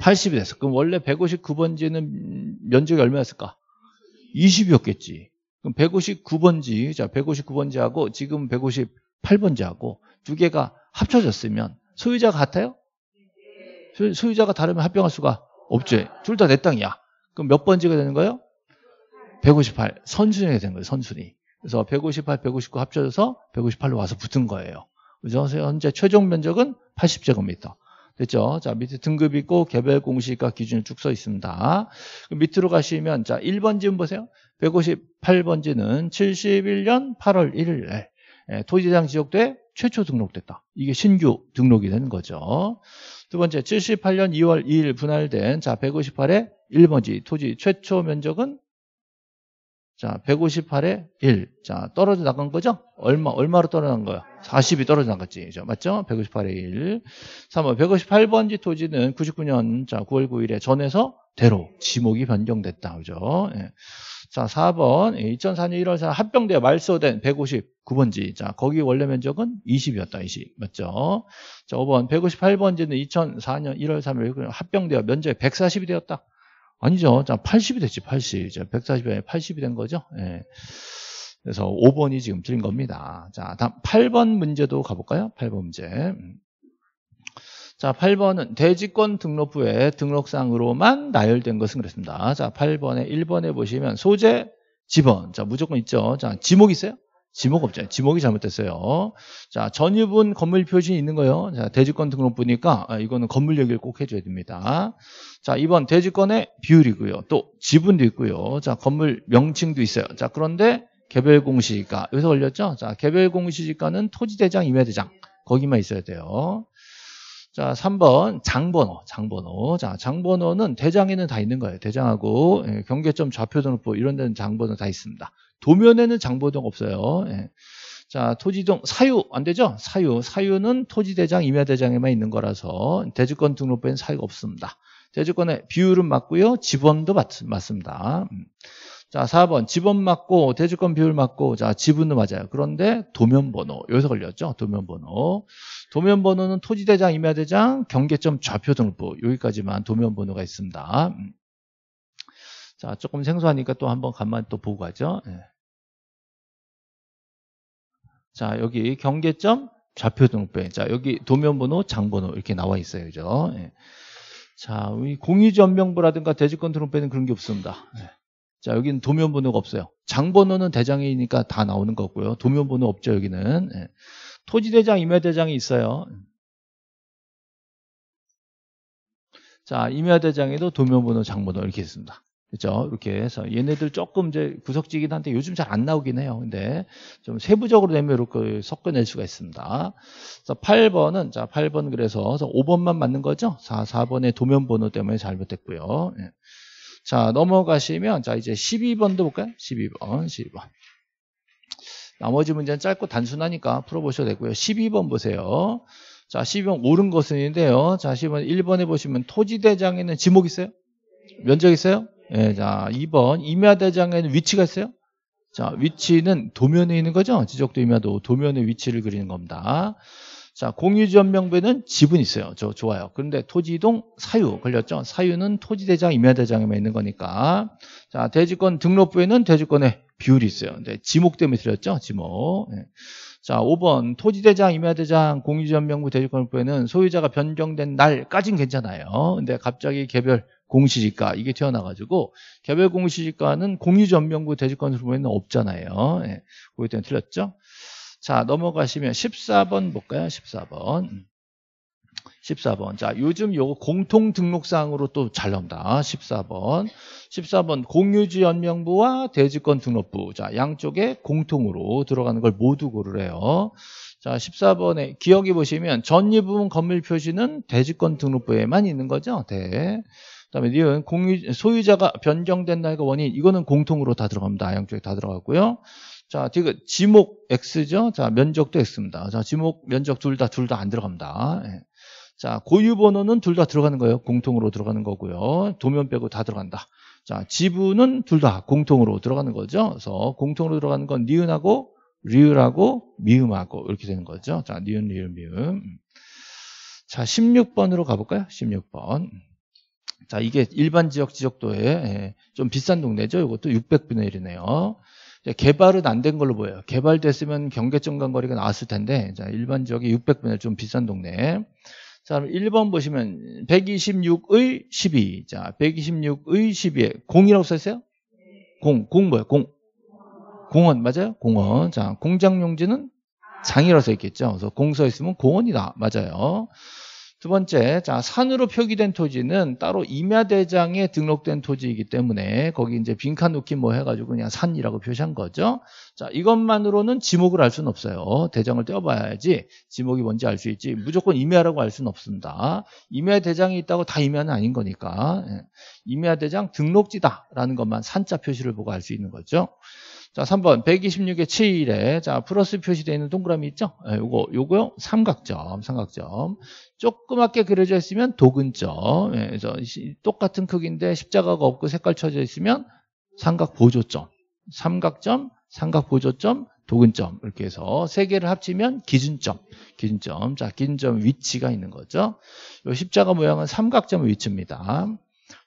Speaker 1: 80이 됐어. 그럼 원래 159번지는 면적이 얼마였을까? 20이었겠지. 그럼 159번지, 자, 159번지하고 지금 158번지하고 두 개가 합쳐졌으면 소유자가 같아요? 소유자가 다르면 합병할 수가 없지. 둘 다 내 땅이야. 그럼 몇 번지가 되는 거예요? 158. 선순위가 된 거예요, 선순위. 그래서 158, 159 합쳐져서 158로 와서 붙은 거예요. 그죠? 현재 최종 면적은 80제곱미터. 됐죠? 자, 밑에 등급 있고 개별 공시가 기준이 쭉써 있습니다. 그 밑으로 가시면 자, 1번 지은 보세요. 158번지는 71년 8월 1일 에 토지대상 지역도에 최초 등록됐다. 이게 신규 등록이 된 거죠. 두 번째, 78년 2월 2일 분할된 자 158의 1번지 토지 최초 면적은 자, 158에 1. 자, 떨어져 나간 거죠? 얼마, 얼마로 떨어난 거야? 40이 떨어져 나갔지. 맞죠? 158에 1. 3번, 158번지 토지는 99년, 자, 9월 9일에 전에서 대로 지목이 변경됐다. 그죠? 예. 자, 4번, 2004년 1월 4일 합병되어 말소된 159번지. 자, 거기 원래 면적은 20이었다. 20. 맞죠? 자, 5번, 158번지는 2004년 1월 3일 합병되어 면적이 140이 되었다. 아니죠. 자, 80이 됐지, 80. 자, 140에 80이 된 거죠. 예. 그래서 5번이 지금 틀린 겁니다. 자, 다음 8번 문제도 가볼까요? 8번 문제. 자, 8번은 대지권 등록 부에 등록상으로만 나열된 것은 그랬습니다. 자, 8번에 1번에 보시면 소재, 지번. 자, 무조건 있죠. 자, 지목 있어요? 지목 없잖아요. 지목이 잘못됐어요. 자, 전유분 건물 표시이 있는 거예요. 자, 대지권 등록 보니까 아, 이거는 건물 얘기를 꼭 해줘야 됩니다. 자, 이번 대지권의 비율이고요. 또 지분도 있고요. 자, 건물 명칭도 있어요. 자, 그런데 개별 공시지가 여기서 걸렸죠? 자, 개별 공시지가는 토지 대장, 임야 대장 거기만 있어야 돼요. 자, 3번 장번호, 장번호. 자, 장번호는 대장에는 다 있는 거예요. 대장하고 예, 경계점 좌표 등록부 이런 데는 장번호 다 있습니다. 도면에는 장부동 없어요. 예. 자, 토지동 사유 안 되죠? 사유. 사유는 토지대장, 임야대장에만 있는 거라서 대주권 등록부에는 사유가 없습니다. 대주권의 비율은 맞고요. 지번도 맞, 맞습니다. 음. 자, 4번 지번 맞고 대주권 비율 맞고 자, 지분도 맞아요. 그런데 도면 번호. 여기서 걸렸죠? 도면 번호. 도면 번호는 토지대장, 임야대장, 경계점 좌표 등록부. 여기까지만 도면 번호가 있습니다. 음. 자, 조금 생소하니까 또 한번 간만또 보고 가죠. 예. 자, 여기 경계점 좌표등배. 록 자, 여기 도면번호, 장번호 이렇게 나와 있어요. 그죠? 예. 자, 공유전명부라든가 대지권 등록배는 그런 게 없습니다. 예. 자, 여기는 도면번호가 없어요. 장번호는 대장이니까 다 나오는 거고요. 도면번호 없죠, 여기는. 예. 토지대장, 임야대장이 있어요. 자, 임야대장에도 도면번호, 장번호 이렇게 있습니다. 그죠? 이렇게 해서 얘네들 조금 이제 구석지긴 한데 요즘 잘 안 나오긴 해요. 근데 좀 세부적으로 되면 이렇게 섞어낼 수가 있습니다. 그래서 8번은 자 8번 그래서 5번만 맞는 거죠? 4 4번의 도면 번호 때문에 잘못됐고요. 예. 자 넘어가시면 자 이제 12번도 볼까요? 12번 12번. 나머지 문제는 짧고 단순하니까 풀어보셔도 되고요. 12번 보세요. 자 12번 옳은 것은인데요. 자 12번 1번에 보시면 토지대장에는 지목 있어요? 면적 있어요? 예, 자, 2번 임야대장에는 위치가 있어요? 자, 위치는 도면에 있는 거죠? 지적도 임야도 도면의 위치를 그리는 겁니다. 자, 공유지연명부에는 지분이 있어요. 저 좋아요. 그런데 토지이동 사유 걸렸죠? 사유는 토지대장, 임야대장에만 있는 거니까. 자, 대지권 등록부에는 대지권의 비율이 있어요. 근데 지목 때문에 틀렸죠? 지목. 예. 자, 5번 토지대장, 임야대장, 공유지연명부 대지권부에는 소유자가 변경된 날까진 괜찮아요. 근데 갑자기 개별 공시지가 이게 튀어나가지고 개별 공시지가는 공유전명구 대지건설부에는 없잖아요. 예. 그것 때문에 틀렸죠. 자 넘어가시면 14번 볼까요? 14번 14번 음. 자 요즘 요거 공통등록상으로또 잘 나온다. 14번 14번 공유지연명부와 대지권 등록부 자 양쪽에 공통으로 들어가는 걸 모두 고르래요. 자, 14번에 기억해 보시면 전유부분 건물 표시는 대지권 등록부에만 있는 거죠. 네. 다음에 니은 공유, 소유자가 변경된 날과 원인 이거는 공통으로 다 들어갑니다. 아양 쪽에 다 들어갔고요. 자, 지금 지목 X죠. 자, 면적도 X입니다. 자, 지목 면적 둘 다 둘 다 안 들어갑니다. 예. 자, 고유 번호는 둘 다 들어가는 거예요. 공통으로 들어가는 거고요. 도면 빼고 다 들어간다. 자, 지분은 둘 다 공통으로 들어가는 거죠. 그래서 공통으로 들어가는 건 니은하고 리을하고 미음하고 이렇게 되는 거죠. 자, 니은, 리을, 미음. 음. 자, 16번으로 가볼까요? 16번. 자, 이게 일반 지역 지적도에 예, 좀 비싼 동네죠. 이것도 600분의 1이네요. 개발은 안 된 걸로 보여요. 개발됐으면 경계점 간거리가 나왔을 텐데, 자, 일반 지역이 600분의 1, 좀 비싼 동네. 자, 그럼 1번 보시면 126의 12. 자, 126의 12에 공이라고 써있어요? 공, 공 뭐야? 공. 공원, 맞아요? 공원. 자, 공장 용지는 장이라고 써있겠죠. 그래서 공 써있으면 공원이다. 맞아요. 두 번째, 자, 산으로 표기된 토지는 따로 임야대장에 등록된 토지이기 때문에 거기 이제 빈칸 놓기 뭐 해가지고 그냥 산이라고 표시한 거죠. 자, 이것만으로는 지목을 알 수는 없어요. 대장을 떼어봐야지 지목이 뭔지 알 수 있지. 무조건 임야라고 할 수는 없습니다. 임야대장이 있다고 다 임야는 아닌 거니까. 예. 임야대장 등록지다라는 것만 산자 표시를 보고 알 수 있는 거죠. 자, 3번 126의 7에 자, 플러스 표시되어 있는 동그라미 있죠? 예, 요거 요거요. 삼각점, 삼각점. 조그맣게 그려져 있으면 도근점. 예, 그 똑같은 크기인데 십자가가 없고 색깔 쳐져 있으면 삼각 보조점. 삼각점, 삼각 보조점, 도근점 이렇게 해서 세 개를 합치면 기준점. 기준점. 자, 기준점 위치가 있는 거죠. 요 십자가 모양은 삼각점 위치입니다.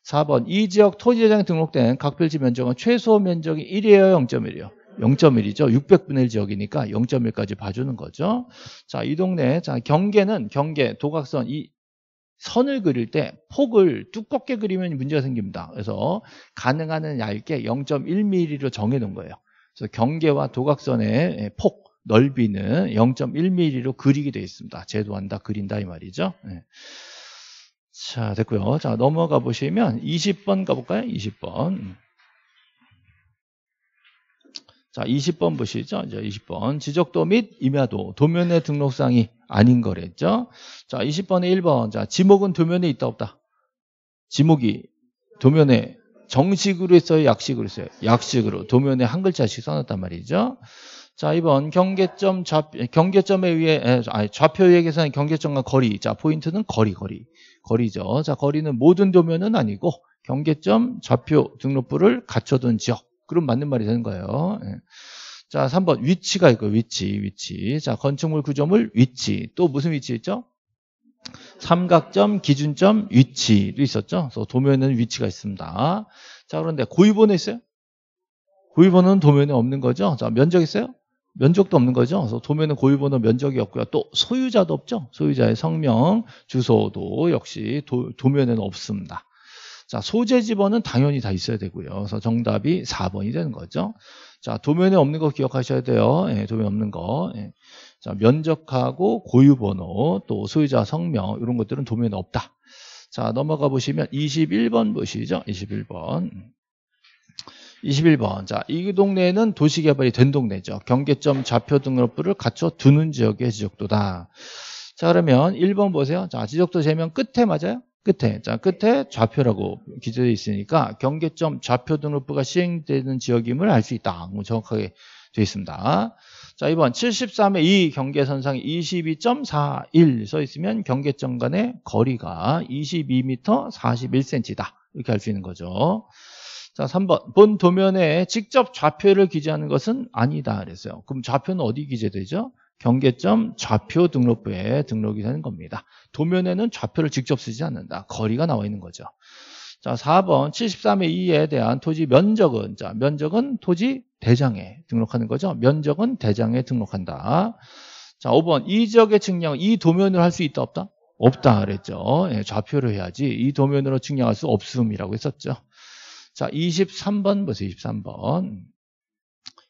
Speaker 1: 4번 이 지역 토지재장 에 등록된 각별지 면적은 최소 면적이 1이에요 0.1이요 0.1이죠 600분의 1 지역이니까 0.1까지 봐주는 거죠 자이 동네 자 경계는 경계 도각선 이 선을 그릴 때 폭을 두껍게 그리면 문제가 생깁니다 그래서 가능한 얇게 0.1mm로 정해놓은 거예요 그래서 경계와 도각선의 폭 넓이는 0.1mm로 그리게 되어 있습니다 제도한다 그린다 이 말이죠 네. 자, 됐고요. 자, 넘어가 보시면 20번 가볼까요? 20번. 음. 자, 20번 보시죠. 이제 20번. 지적도 및 임야도 도면의 등록상이 아닌 거랬죠. 자, 20번에 1번. 자, 지목은 도면에 있다 없다. 지목이 도면에 정식으로 어요 약식으로 어요 약식으로 도면에 한 글자씩 써놨단 말이죠. 자, 2번 경계점 좌 경계점에 의해 아 좌표에 계산 한 경계점과 거리. 자, 포인트는 거리, 거리. 거리죠. 자, 거리는 모든 도면은 아니고 경계점, 좌표, 등록부를 갖춰둔 지역. 그럼 맞는 말이 되는 거예요. 예. 자, 3번 위치가 있고 위치, 위치. 자, 건축물 구조물 위치. 또 무슨 위치 있죠? 삼각점, 기준점, 위치도 있었죠. 그래서 도면은 위치가 있습니다. 자, 그런데 고위본에 있어요? 고위본은 도면에 없는 거죠. 자, 면적 있어요? 면적도 없는 거죠. 그래서 도면은 고유번호 면적이 없고요. 또 소유자도 없죠. 소유자의 성명, 주소도 역시 도, 도면에는 없습니다. 자, 소재 집어는 당연히 다 있어야 되고요. 그래서 정답이 4번이 되는 거죠. 자, 도면에 없는 거 기억하셔야 돼요. 예, 도면 없는 거. 예. 자, 면적하고 고유번호, 또 소유자 성명, 이런 것들은 도면에 없다. 자, 넘어가 보시면 21번 보시죠. 21번. 21번. 자, 이 동네는 도시개발이 된 동네죠. 경계점 좌표 등록부를 갖춰 두는 지역의 지적도다. 자, 그러면 1번 보세요. 자, 지적도 재면 끝에 맞아요? 끝에. 자, 끝에 좌표라고 기재되어 있으니까 경계점 좌표 등록부가 시행되는 지역임을 알 수 있다. 뭐 정확하게 되어 있습니다. 자, 이번 73의 이 경계선상 22.41 써 있으면 경계점 간의 거리가 22m 41cm다. 이렇게 알 수 있는 거죠. 자, 3번. 본 도면에 직접 좌표를 기재하는 것은 아니다. 그랬어요. 그럼 좌표는 어디 기재되죠? 경계점 좌표 등록부에 등록이 되는 겁니다. 도면에는 좌표를 직접 쓰지 않는다. 거리가 나와 있는 거죠. 자, 4번 73의 2에 대한 토지 면적은 자, 면적은 토지 대장에 등록하는 거죠. 면적은 대장에 등록한다. 자, 5번 이 지역의 측량 이 도면으로 할 수 있다 없다? 없다 그랬죠. 예, 좌표로 해야지 이 도면으로 측량할 수 없음이라고 했었죠. 자, 23번 보세요. 23번.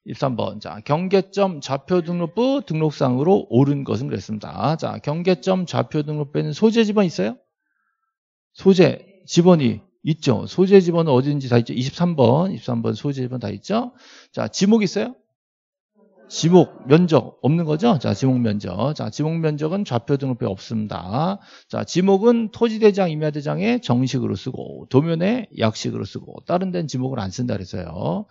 Speaker 1: 23번. 자, 경계점 좌표 등록부 등록상으로 오른 것은 그랬습니다. 자, 경계점 좌표 등록부에는 소재 지번 있어요? 소재 지번이 있죠. 소재 지번은 어딘지 다 있죠. 23번, 23번 소재 지번 다 있죠. 자, 지목 있어요? 지목 면적 없는 거죠? 자, 지목 면적. 자, 지목 면적은 좌표 등록표에 없습니다. 자, 지목은 토지대장, 임야대장에 정식으로 쓰고 도면에 약식으로 쓰고 다른 데는 지목을 안 쓴다 그래서요.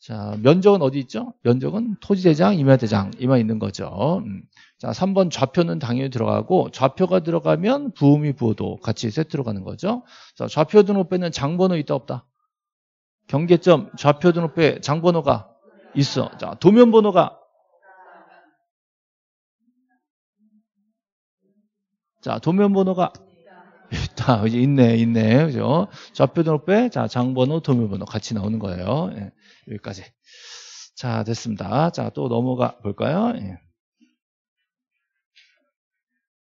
Speaker 1: 자, 면적은 어디 있죠? 면적은 토지대장, 임야대장 이만 있는 거죠. 음. 자, 3번 좌표는 당연히 들어가고 좌표가 들어가면 부음이 부어도 같이 세트로 가는 거죠. 자, 좌표 등록표에는 장번호 있다 없다. 경계점 좌표 등록표에 장번호가 있어. 자, 도면 번호가 자, 도면 번호가 있다. <laughs> 이제 있네, 있네. 그죠? 좌표 등록배, 자, 장번호, 도면번호 같이 나오는 거예요. 예, 여기까지. 자, 됐습니다. 자, 또 넘어가 볼까요? 예.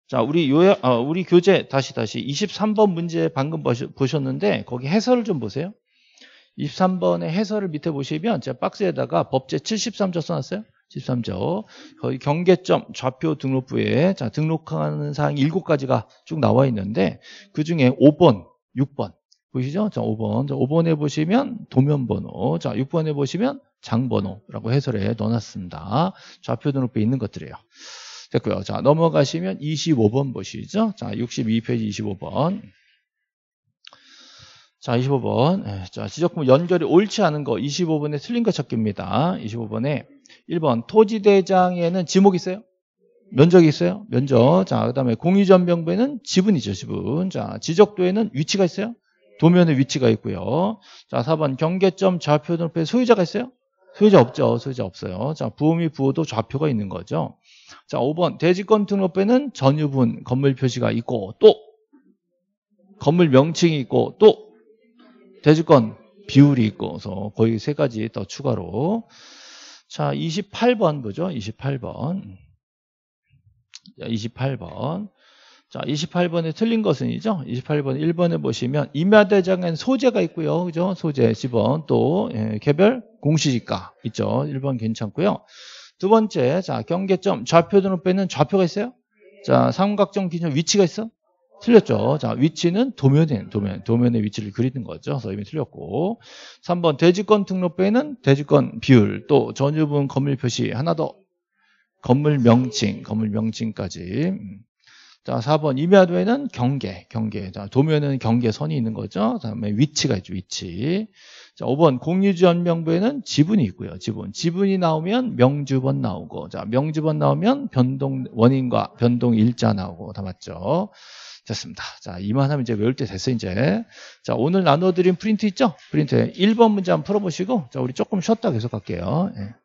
Speaker 1: 자, 우리 요약, 어, 우리 교재 다시 다시 23번 문제 방금 보셨는데 거기 해설을 좀 보세요. 23번의 해설을 밑에 보시면 제가 박스에다가 법제 73조 써놨어요. 13조. 거기 경계점 좌표 등록부에 자, 등록하는 사항 7가지가 쭉 나와 있는데 그 중에 5번, 6번. 보시죠? 자, 5번. 자, 5번에 보시면 도면번호. 자, 6번에 보시면 장번호라고 해설에 넣어놨습니다. 좌표 등록부에 있는 것들이에요. 됐고요. 자, 넘어가시면 25번 보시죠. 자, 62페이지 25번. 자, 25번. 예, 자, 지적품 연결이 옳지 않은 거 25번에 틀린 거 찾기입니다. 25번에 1번 토지대장에는 지목이 있어요? 면적이 있어요? 면적. 자, 그다음에 공유전병부에는 지분이죠, 지분. 자, 지적도에는 위치가 있어요? 도면에 위치가 있고요. 자, 4번 경계점 좌표 등표에 소유자가 있어요? 소유자 없죠. 소유자 없어요. 자, 부호미 부호도 좌표가 있는 거죠. 자, 5번 대지권 등록부에는 전유분 건물 표시가 있고 또 건물 명칭이 있고 또 대주권 비율이 있고서 거의 세 가지 더 추가로 자 28번 보죠 28번 28번 자 28번에 틀린 것은이죠 28번 1번에 보시면 임야대장엔 소재가 있고요 그죠 소재 10번 또 예, 개별 공시지가 있죠 1번 괜찮고요 두 번째 자 경계점 좌표 등을 빼는 좌표가 있어요 자 삼각형 기준 위치가 있어 틀렸죠. 자, 위치는 도면에, 도면, 도면의 위치를 그리는 거죠. 그래서 이미 틀렸고. 3번, 대지권 등록부에는 대지권 비율, 또 전유분 건물 표시, 하나 더, 건물 명칭, 건물 명칭까지. 음. 자, 4번, 임야도에는 경계, 경계. 자, 도면에는 경계선이 있는 거죠. 다음에 위치가 있죠, 위치. 자, 5번, 공유지연명부에는 지분이 있고요, 지분. 지분이 나오면 명주번 나오고, 자, 명주번 나오면 변동 원인과 변동 일자 나오고, 다 맞죠. 됐습니다. 자, 이만하면 이제 외울 때 됐어, 이제. 자, 오늘 나눠드린 프린트 있죠? 프린트 1번 문제 한번 풀어보시고, 자, 우리 조금 쉬었다 계속 할게요. 예.